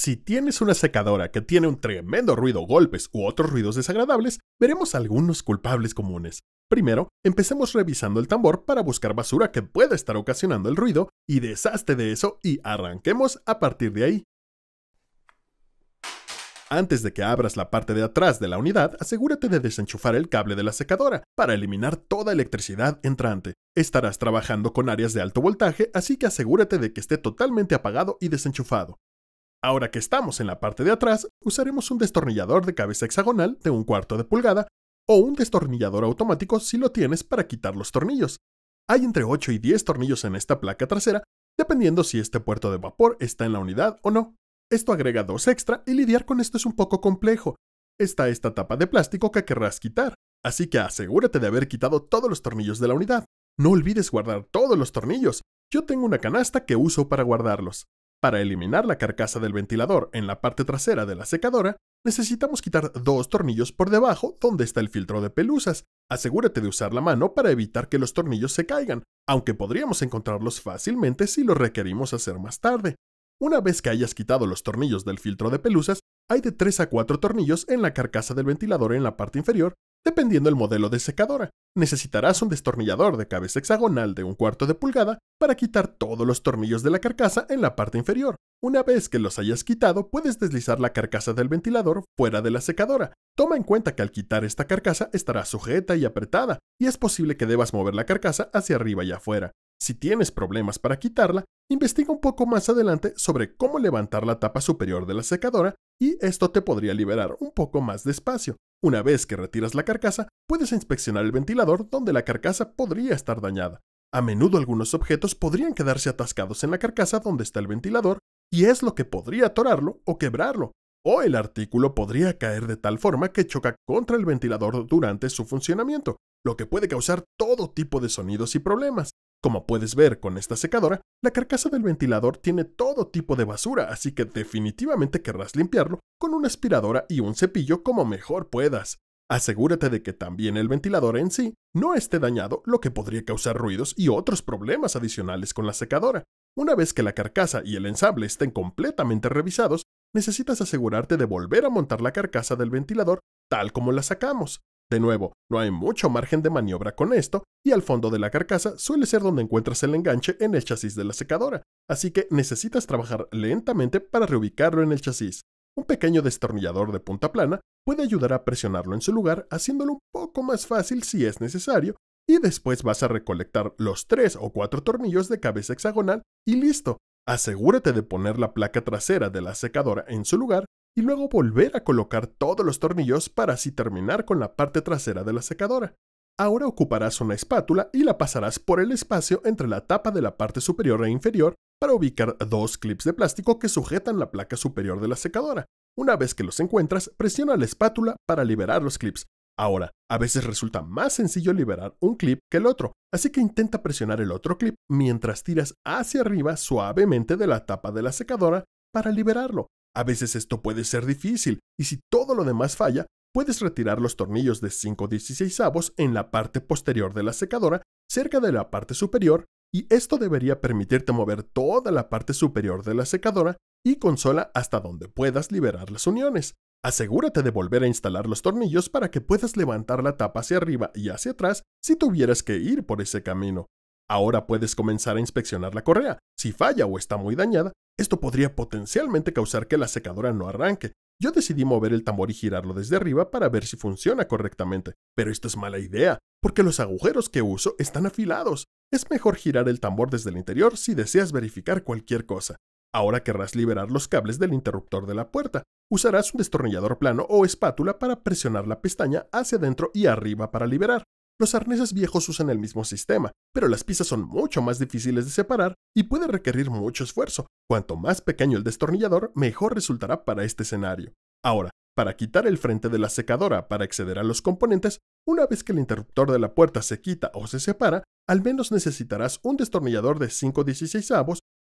Si tienes una secadora que tiene un tremendo ruido, golpes u otros ruidos desagradables, veremos algunos culpables comunes. Primero, empecemos revisando el tambor para buscar basura que pueda estar ocasionando el ruido y deshazte de eso y arranquemos a partir de ahí. Antes de que abras la parte de atrás de la unidad, asegúrate de desenchufar el cable de la secadora para eliminar toda electricidad entrante. Estarás trabajando con áreas de alto voltaje, así que asegúrate de que esté totalmente apagado y desenchufado. Ahora que estamos en la parte de atrás, usaremos un destornillador de cabeza hexagonal de un cuarto de pulgada o un destornillador automático si lo tienes para quitar los tornillos. Hay entre 8 y 10 tornillos en esta placa trasera, dependiendo si este puerto de vapor está en la unidad o no. Esto agrega dos extra y lidiar con esto es un poco complejo. Está esta tapa de plástico que querrás quitar, así que asegúrate de haber quitado todos los tornillos de la unidad. No olvides guardar todos los tornillos. Yo tengo una canasta que uso para guardarlos. Para eliminar la carcasa del ventilador en la parte trasera de la secadora, necesitamos quitar dos tornillos por debajo donde está el filtro de pelusas. Asegúrate de usar la mano para evitar que los tornillos se caigan, aunque podríamos encontrarlos fácilmente si lo requerimos hacer más tarde. Una vez que hayas quitado los tornillos del filtro de pelusas, hay de 3 a 4 tornillos en la carcasa del ventilador en la parte inferior, dependiendo del modelo de secadora necesitarás un destornillador de cabeza hexagonal de un cuarto de pulgada para quitar todos los tornillos de la carcasa en la parte inferior. Una vez que los hayas quitado, puedes deslizar la carcasa del ventilador fuera de la secadora. Toma en cuenta que al quitar esta carcasa estará sujeta y apretada, y es posible que debas mover la carcasa hacia arriba y afuera. Si tienes problemas para quitarla, investiga un poco más adelante sobre cómo levantar la tapa superior de la secadora y esto te podría liberar un poco más de espacio. Una vez que retiras la carcasa, puedes inspeccionar el ventilador donde la carcasa podría estar dañada. A menudo algunos objetos podrían quedarse atascados en la carcasa donde está el ventilador y es lo que podría atorarlo o quebrarlo, o el artículo podría caer de tal forma que choca contra el ventilador durante su funcionamiento, lo que puede causar todo tipo de sonidos y problemas. Como puedes ver con esta secadora, la carcasa del ventilador tiene todo tipo de basura, así que definitivamente querrás limpiarlo con una aspiradora y un cepillo como mejor puedas. Asegúrate de que también el ventilador en sí no esté dañado, lo que podría causar ruidos y otros problemas adicionales con la secadora. Una vez que la carcasa y el ensable estén completamente revisados, necesitas asegurarte de volver a montar la carcasa del ventilador tal como la sacamos. De nuevo, no hay mucho margen de maniobra con esto, y al fondo de la carcasa suele ser donde encuentras el enganche en el chasis de la secadora, así que necesitas trabajar lentamente para reubicarlo en el chasis. Un pequeño destornillador de punta plana puede ayudar a presionarlo en su lugar, haciéndolo un poco más fácil si es necesario, y después vas a recolectar los tres o cuatro tornillos de cabeza hexagonal y listo. Asegúrate de poner la placa trasera de la secadora en su lugar y luego volver a colocar todos los tornillos para así terminar con la parte trasera de la secadora. Ahora ocuparás una espátula y la pasarás por el espacio entre la tapa de la parte superior e inferior para ubicar dos clips de plástico que sujetan la placa superior de la secadora. Una vez que los encuentras, presiona la espátula para liberar los clips. Ahora, a veces resulta más sencillo liberar un clip que el otro, así que intenta presionar el otro clip mientras tiras hacia arriba suavemente de la tapa de la secadora para liberarlo. A veces esto puede ser difícil, y si todo lo demás falla, puedes retirar los tornillos de 5 16 en la parte posterior de la secadora, cerca de la parte superior, y esto debería permitirte mover toda la parte superior de la secadora y consola hasta donde puedas liberar las uniones. Asegúrate de volver a instalar los tornillos para que puedas levantar la tapa hacia arriba y hacia atrás si tuvieras que ir por ese camino. Ahora puedes comenzar a inspeccionar la correa. Si falla o está muy dañada, esto podría potencialmente causar que la secadora no arranque. Yo decidí mover el tambor y girarlo desde arriba para ver si funciona correctamente, pero esto es mala idea, porque los agujeros que uso están afilados. Es mejor girar el tambor desde el interior si deseas verificar cualquier cosa. Ahora querrás liberar los cables del interruptor de la puerta. Usarás un destornillador plano o espátula para presionar la pestaña hacia adentro y arriba para liberar. Los arneses viejos usan el mismo sistema, pero las piezas son mucho más difíciles de separar y puede requerir mucho esfuerzo. Cuanto más pequeño el destornillador, mejor resultará para este escenario. Ahora, para quitar el frente de la secadora para acceder a los componentes, una vez que el interruptor de la puerta se quita o se separa, al menos necesitarás un destornillador de 5 16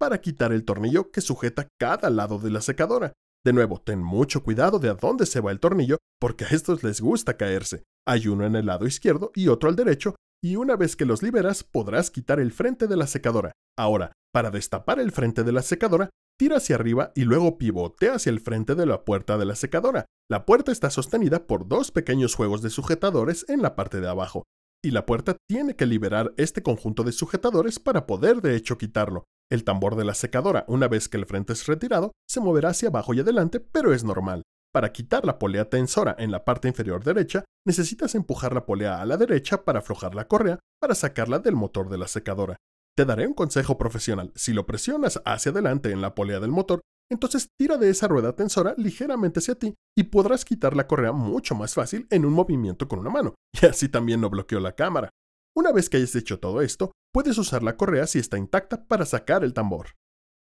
para quitar el tornillo que sujeta cada lado de la secadora. De nuevo, ten mucho cuidado de a dónde se va el tornillo, porque a estos les gusta caerse. Hay uno en el lado izquierdo y otro al derecho, y una vez que los liberas podrás quitar el frente de la secadora. Ahora, para destapar el frente de la secadora, tira hacia arriba y luego pivotea hacia el frente de la puerta de la secadora. La puerta está sostenida por dos pequeños juegos de sujetadores en la parte de abajo, y la puerta tiene que liberar este conjunto de sujetadores para poder de hecho quitarlo. El tambor de la secadora, una vez que el frente es retirado, se moverá hacia abajo y adelante, pero es normal. Para quitar la polea tensora en la parte inferior derecha, necesitas empujar la polea a la derecha para aflojar la correa para sacarla del motor de la secadora. Te daré un consejo profesional. Si lo presionas hacia adelante en la polea del motor, entonces tira de esa rueda tensora ligeramente hacia ti y podrás quitar la correa mucho más fácil en un movimiento con una mano. Y así también no bloqueó la cámara. Una vez que hayas hecho todo esto, puedes usar la correa si está intacta para sacar el tambor.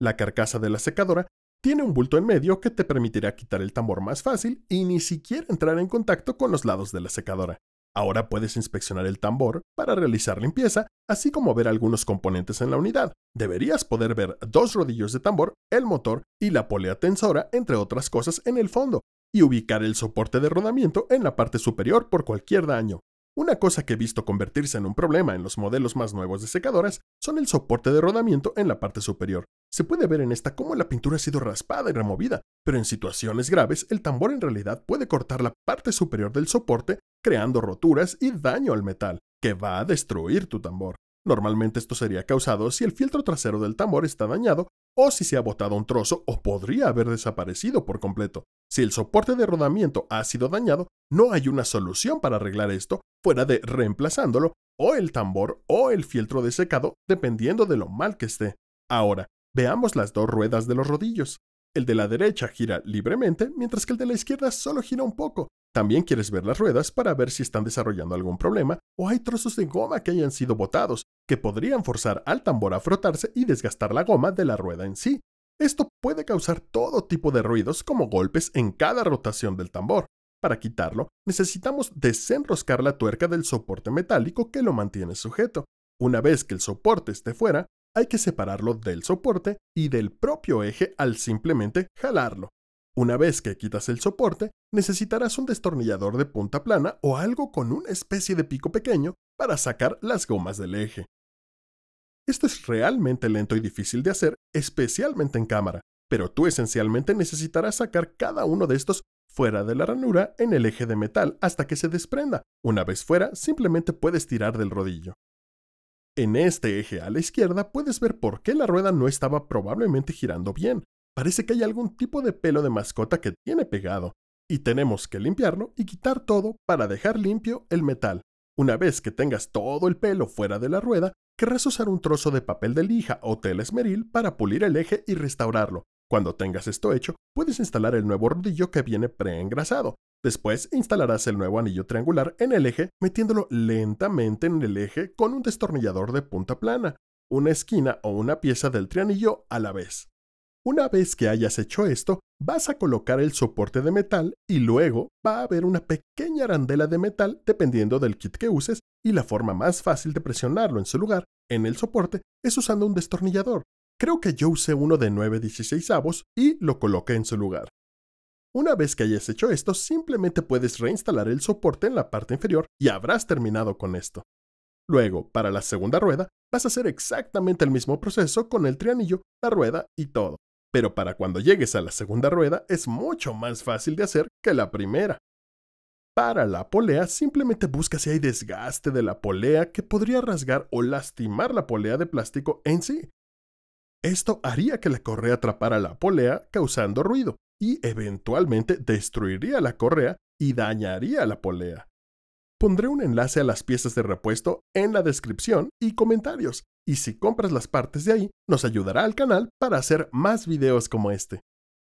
La carcasa de la secadora tiene un bulto en medio que te permitirá quitar el tambor más fácil y ni siquiera entrar en contacto con los lados de la secadora. Ahora puedes inspeccionar el tambor para realizar limpieza, así como ver algunos componentes en la unidad. Deberías poder ver dos rodillos de tambor, el motor y la polea tensora, entre otras cosas, en el fondo, y ubicar el soporte de rodamiento en la parte superior por cualquier daño. Una cosa que he visto convertirse en un problema en los modelos más nuevos de secadoras son el soporte de rodamiento en la parte superior. Se puede ver en esta cómo la pintura ha sido raspada y removida, pero en situaciones graves el tambor en realidad puede cortar la parte superior del soporte creando roturas y daño al metal, que va a destruir tu tambor. Normalmente esto sería causado si el filtro trasero del tambor está dañado o si se ha botado un trozo o podría haber desaparecido por completo. Si el soporte de rodamiento ha sido dañado, no hay una solución para arreglar esto fuera de reemplazándolo o el tambor o el fieltro de secado, dependiendo de lo mal que esté. Ahora, veamos las dos ruedas de los rodillos. El de la derecha gira libremente, mientras que el de la izquierda solo gira un poco, también quieres ver las ruedas para ver si están desarrollando algún problema o hay trozos de goma que hayan sido botados, que podrían forzar al tambor a frotarse y desgastar la goma de la rueda en sí. Esto puede causar todo tipo de ruidos como golpes en cada rotación del tambor. Para quitarlo, necesitamos desenroscar la tuerca del soporte metálico que lo mantiene sujeto. Una vez que el soporte esté fuera, hay que separarlo del soporte y del propio eje al simplemente jalarlo. Una vez que quitas el soporte, necesitarás un destornillador de punta plana o algo con una especie de pico pequeño para sacar las gomas del eje. Esto es realmente lento y difícil de hacer, especialmente en cámara, pero tú esencialmente necesitarás sacar cada uno de estos fuera de la ranura en el eje de metal hasta que se desprenda. Una vez fuera, simplemente puedes tirar del rodillo. En este eje a la izquierda puedes ver por qué la rueda no estaba probablemente girando bien. Parece que hay algún tipo de pelo de mascota que tiene pegado, y tenemos que limpiarlo y quitar todo para dejar limpio el metal. Una vez que tengas todo el pelo fuera de la rueda, querrás usar un trozo de papel de lija o tela esmeril para pulir el eje y restaurarlo. Cuando tengas esto hecho, puedes instalar el nuevo rodillo que viene preengrasado. Después instalarás el nuevo anillo triangular en el eje metiéndolo lentamente en el eje con un destornillador de punta plana, una esquina o una pieza del trianillo a la vez. Una vez que hayas hecho esto, vas a colocar el soporte de metal y luego va a haber una pequeña arandela de metal dependiendo del kit que uses y la forma más fácil de presionarlo en su lugar, en el soporte, es usando un destornillador. Creo que yo usé uno de 9 16 avos y lo coloqué en su lugar. Una vez que hayas hecho esto, simplemente puedes reinstalar el soporte en la parte inferior y habrás terminado con esto. Luego, para la segunda rueda, vas a hacer exactamente el mismo proceso con el trianillo, la rueda y todo pero para cuando llegues a la segunda rueda es mucho más fácil de hacer que la primera. Para la polea simplemente busca si hay desgaste de la polea que podría rasgar o lastimar la polea de plástico en sí. Esto haría que la correa atrapara la polea causando ruido y eventualmente destruiría la correa y dañaría la polea. Pondré un enlace a las piezas de repuesto en la descripción y comentarios, y si compras las partes de ahí, nos ayudará al canal para hacer más videos como este.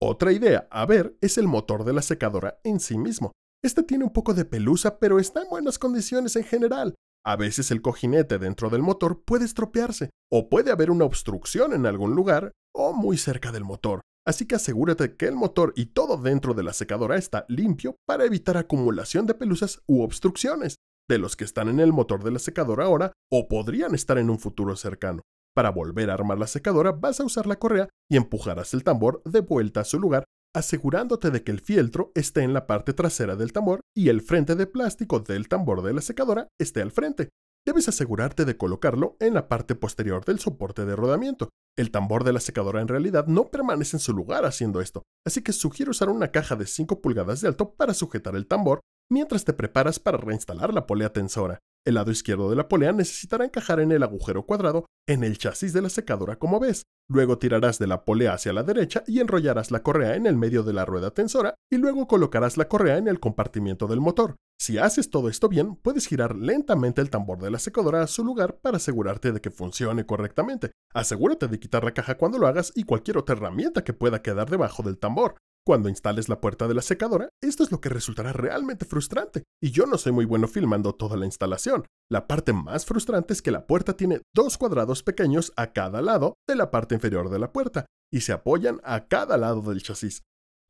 Otra idea a ver es el motor de la secadora en sí mismo. Este tiene un poco de pelusa, pero está en buenas condiciones en general. A veces el cojinete dentro del motor puede estropearse, o puede haber una obstrucción en algún lugar o muy cerca del motor. Así que asegúrate que el motor y todo dentro de la secadora está limpio para evitar acumulación de pelusas u obstrucciones de los que están en el motor de la secadora ahora o podrían estar en un futuro cercano. Para volver a armar la secadora vas a usar la correa y empujarás el tambor de vuelta a su lugar asegurándote de que el fieltro esté en la parte trasera del tambor y el frente de plástico del tambor de la secadora esté al frente, debes asegurarte de colocarlo en la parte posterior del soporte de rodamiento. El tambor de la secadora en realidad no permanece en su lugar haciendo esto, así que sugiero usar una caja de 5 pulgadas de alto para sujetar el tambor mientras te preparas para reinstalar la polea tensora. El lado izquierdo de la polea necesitará encajar en el agujero cuadrado en el chasis de la secadora como ves. Luego tirarás de la polea hacia la derecha y enrollarás la correa en el medio de la rueda tensora y luego colocarás la correa en el compartimiento del motor. Si haces todo esto bien, puedes girar lentamente el tambor de la secadora a su lugar para asegurarte de que funcione correctamente. Asegúrate de quitar la caja cuando lo hagas y cualquier otra herramienta que pueda quedar debajo del tambor. Cuando instales la puerta de la secadora, esto es lo que resultará realmente frustrante, y yo no soy muy bueno filmando toda la instalación. La parte más frustrante es que la puerta tiene dos cuadrados pequeños a cada lado de la parte inferior de la puerta, y se apoyan a cada lado del chasis.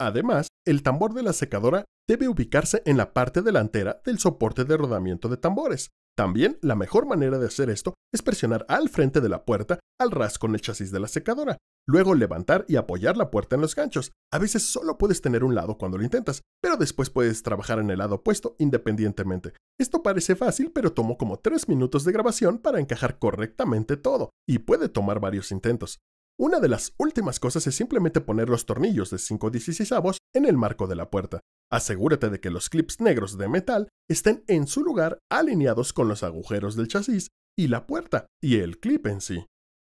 Además, el tambor de la secadora debe ubicarse en la parte delantera del soporte de rodamiento de tambores. También la mejor manera de hacer esto es presionar al frente de la puerta al ras con el chasis de la secadora, Luego levantar y apoyar la puerta en los ganchos. A veces solo puedes tener un lado cuando lo intentas, pero después puedes trabajar en el lado opuesto independientemente. Esto parece fácil, pero tomó como 3 minutos de grabación para encajar correctamente todo, y puede tomar varios intentos. Una de las últimas cosas es simplemente poner los tornillos de 5 16 en el marco de la puerta. Asegúrate de que los clips negros de metal estén en su lugar alineados con los agujeros del chasis y la puerta y el clip en sí.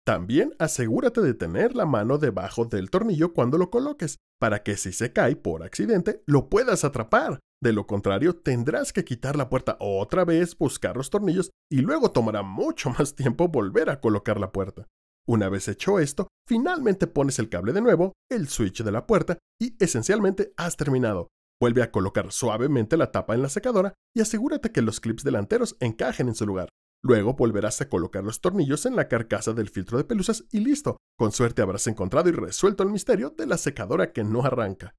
También asegúrate de tener la mano debajo del tornillo cuando lo coloques, para que si se cae por accidente lo puedas atrapar. De lo contrario, tendrás que quitar la puerta otra vez, buscar los tornillos y luego tomará mucho más tiempo volver a colocar la puerta. Una vez hecho esto, finalmente pones el cable de nuevo, el switch de la puerta y esencialmente has terminado. Vuelve a colocar suavemente la tapa en la secadora y asegúrate que los clips delanteros encajen en su lugar. Luego volverás a colocar los tornillos en la carcasa del filtro de pelusas y listo. Con suerte habrás encontrado y resuelto el misterio de la secadora que no arranca.